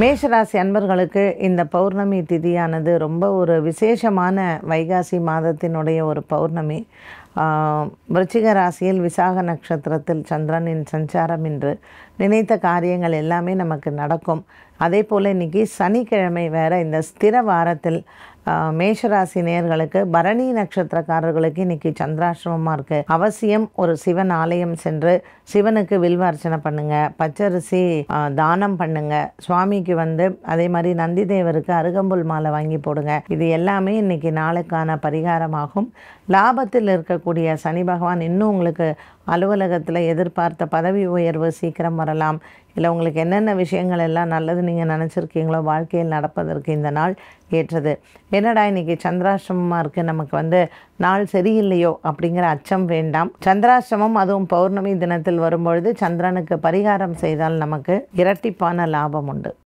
மேஷராசி அன்பர்களுக்கு இந்த பௌர்ணமி திதியானது ரொம்ப ஒரு விசேஷமான வைகாசி மாதத்தினுடைய ஒரு பௌர்ணமி விருச்சிக ராசியில் விசாக நட்சத்திரத்தில் சந்திரனின் சஞ்சாரம் இன்று நினைத்த காரியங்கள் எல்லாமே நமக்கு நடக்கும் அதே போல் இன்றைக்கி சனிக்கிழமை வேறு இந்த ஸ்திர வாரத்தில் மேஷராசி நேர்களுக்கு பரணி நட்சத்திரக்காரர்களுக்கு இன்றைக்கி சந்திராசிரமமாக இருக்குது அவசியம் ஒரு சிவன் ஆலயம் சென்று சிவனுக்கு வில்வ அர்ச்சனை பண்ணுங்கள் பச்சரிசி தானம் பண்ணுங்கள் சுவாமிக்கு வந்து அதே மாதிரி நந்தி தேவருக்கு அருகம்புல் மாலை வாங்கி போடுங்க இது எல்லாமே இன்றைக்கி நாளுக்கான பரிகாரமாகும் லாபத்தில் இருக்க இருக்கக்கூடிய சனி பகவான் இன்னும் உங்களுக்கு அலுவலகத்தில் எதிர்பார்த்த பதவி உயர்வு சீக்கிரம் வரலாம் இல்லை உங்களுக்கு என்னென்ன விஷயங்கள் எல்லாம் நல்லது நீங்கள் நினச்சிருக்கீங்களோ வாழ்க்கையில் நடப்பதற்கு இந்த நாள் ஏற்றது என்னடா இன்றைக்கி சந்திராஷ்டமமாக இருக்குது நமக்கு வந்து நாள் சரியில்லையோ அப்படிங்கிற அச்சம் வேண்டாம் சந்திராஷ்டமம் அதுவும் பௌர்ணமி தினத்தில் வரும்பொழுது சந்திரனுக்கு பரிகாரம் செய்தால் நமக்கு இரட்டிப்பான லாபம் உண்டு